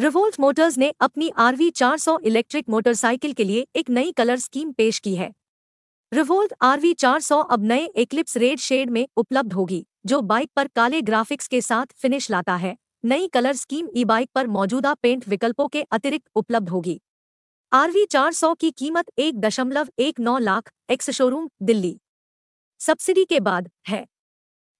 revolt Motors ने अपनी RV 400 electric motorcycle के लिए एक नई कलर स्कीम पेश की है रिवोल्ट आरवी 400 अब नए एक्लिप्स रेड शेड में उपलब्ध होगी जो बाइक पर काले ग्राफिक्स के साथ फिनिश लाता है नई कलर स्कीम ई बाइक पर मौजूदा पेंट विकल्पों के अतिरिक्त उपलब्ध होगी आरवी 400 की कीमत एक दशमलव एक नौ lakh ex showroom Delhi subsidy के बाद है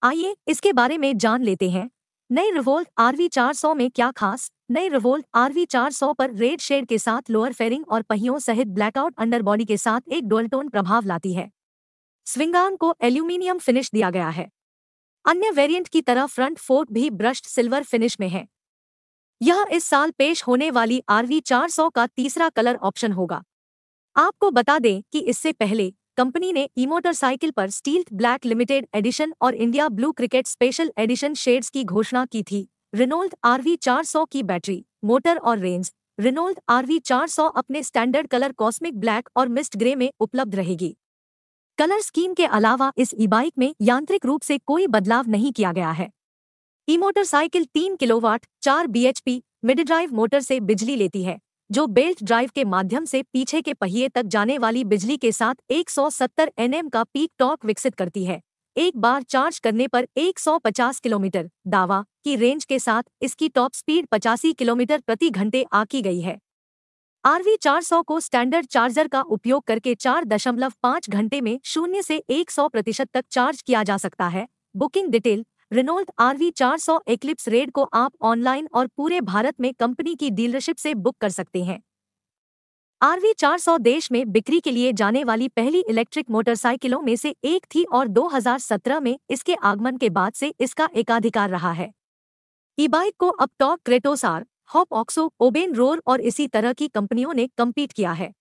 आइए इसके बारे में जान लेते हैं नई रिवोल्ट आरवी 400 में क्या खास नई रिवोल्ट आरवी 400 पर रेड शेड के साथ लोअर फेरिंग और पहियों सहित ब्लैकआउट अंडरबॉडी के साथ एक डोल्टोन प्रभाव लाती है स्विंगान को एल्यूमिनियम फिनिश दिया गया है अन्य वेरिएंट की तरह फ्रंट फोर्ट भी ब्रश्ड सिल्वर फिनिश में है यह इस साल पेश होने वाली आरवी 400 का तीसरा कलर ऑप्शन होगा आपको बता दें कि इससे पहले कंपनी ने ई मोटरसाइकिल पर स्टील ब्लैक लिमिटेड एडिशन और India blue cricket special edition shades की घोषणा की थी रिनोल्ड आरवी 400 की बैटरी मोटर और रेंज रिनोल्ड आरवी 400 अपने स्टैंडर्ड कलर कॉस्मिक ब्लैक और मिस्ट ग्रे में उपलब्ध रहेगी कलर स्कीम के अलावा इस ई बाइक में यांत्रिक रूप से कोई बदलाव नहीं किया गया है ई मोटरसाइकिल तीन किलोवाट चार B P mid drive motor से बिजली लेती है जो बेल्ट ड्राइव के माध्यम से पीछे के पहिए तक जाने वाली बिजली के साथ 170 एनएम का पीक टॉर्क विकसित करती है एक बार चार्ज करने पर 150 किलोमीटर दावा की रेंज के साथ इसकी टॉप स्पीड पचासी किलोमीटर प्रति घंटे आकी गई है आरवी 400 को स्टैंडर्ड चार्जर का उपयोग करके 4.5 घंटे में शून्य से 100 प्रतिशत तक चार्ज किया जा सकता है booking detail Revolt RV 400 eclipse red को आप ऑनलाइन और पूरे भारत में कंपनी की डीलरशिप से बुक कर सकते हैं आरवी 400 देश में बिक्री के लिए जाने वाली पहली इलेक्ट्रिक मोटरसाइकिलों में से एक थी और 2017 में इसके आगमन के बाद से इसका एकाधिकार रहा है ई बाइक को अब top Kratos R Hop Oxo Oben Rorr और इसी तरह की कंपनियों ने कम्पीट किया है